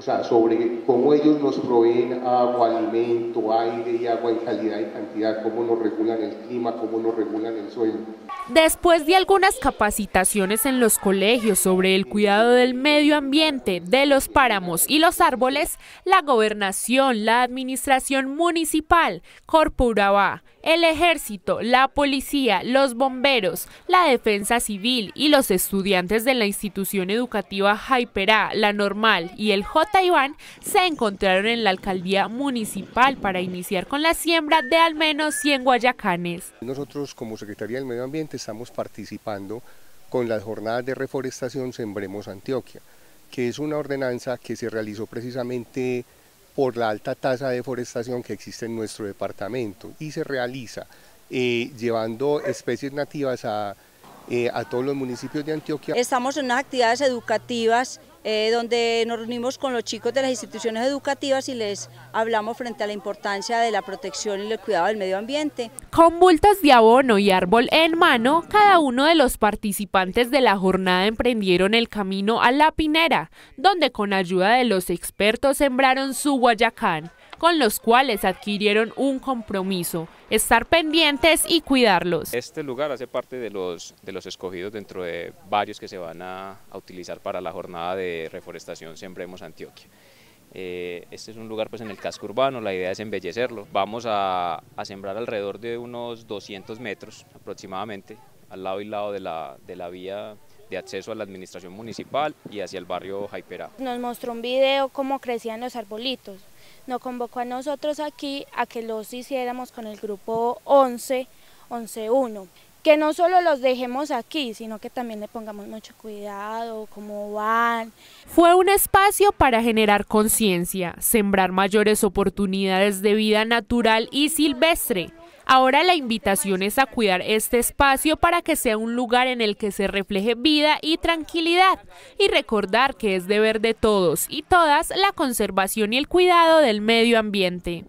o sea, sobre cómo ellos nos proveen agua, alimento, aire y agua en calidad y cantidad, cómo nos regulan el clima, cómo nos regulan el suelo. Después de algunas capacitaciones en los colegios sobre el cuidado del medio ambiente, de los páramos y los árboles, la gobernación, la administración municipal, Corpurabá, el ejército, la policía, los bomberos, la defensa civil y los estudiantes de la institución educativa Hyperá, la normal y el J Taiwán se encontraron en la alcaldía municipal para iniciar con la siembra de al menos 100 guayacanes. Nosotros como Secretaría del Medio Ambiente estamos participando con las jornadas de reforestación Sembremos Antioquia, que es una ordenanza que se realizó precisamente por la alta tasa de deforestación que existe en nuestro departamento y se realiza eh, llevando especies nativas a, eh, a todos los municipios de Antioquia. Estamos en unas actividades educativas eh, donde nos reunimos con los chicos de las instituciones educativas y les hablamos frente a la importancia de la protección y el cuidado del medio ambiente. Con bultas de abono y árbol en mano, cada uno de los participantes de la jornada emprendieron el camino a La Pinera, donde con ayuda de los expertos sembraron su Guayacán con los cuales adquirieron un compromiso, estar pendientes y cuidarlos. Este lugar hace parte de los, de los escogidos dentro de varios que se van a, utilizar para la jornada de reforestación Sembremos Antioquia. Eh, este es un lugar pues en el casco urbano, la idea es embellecerlo. Vamos a, sembrar alrededor de unos 200 metros aproximadamente, al lado y lado de la, de la vía de acceso a la administración municipal y hacia el barrio Jaipera. Nos mostró un video cómo crecían los arbolitos nos convocó a nosotros aquí a que los hiciéramos con el grupo 11, 11 Que no solo los dejemos aquí, sino que también le pongamos mucho cuidado, cómo van. Fue un espacio para generar conciencia, sembrar mayores oportunidades de vida natural y silvestre, Ahora la invitación es a cuidar este espacio para que sea un lugar en el que se refleje vida y tranquilidad y recordar que es deber de todos y todas la conservación y el cuidado del medio ambiente.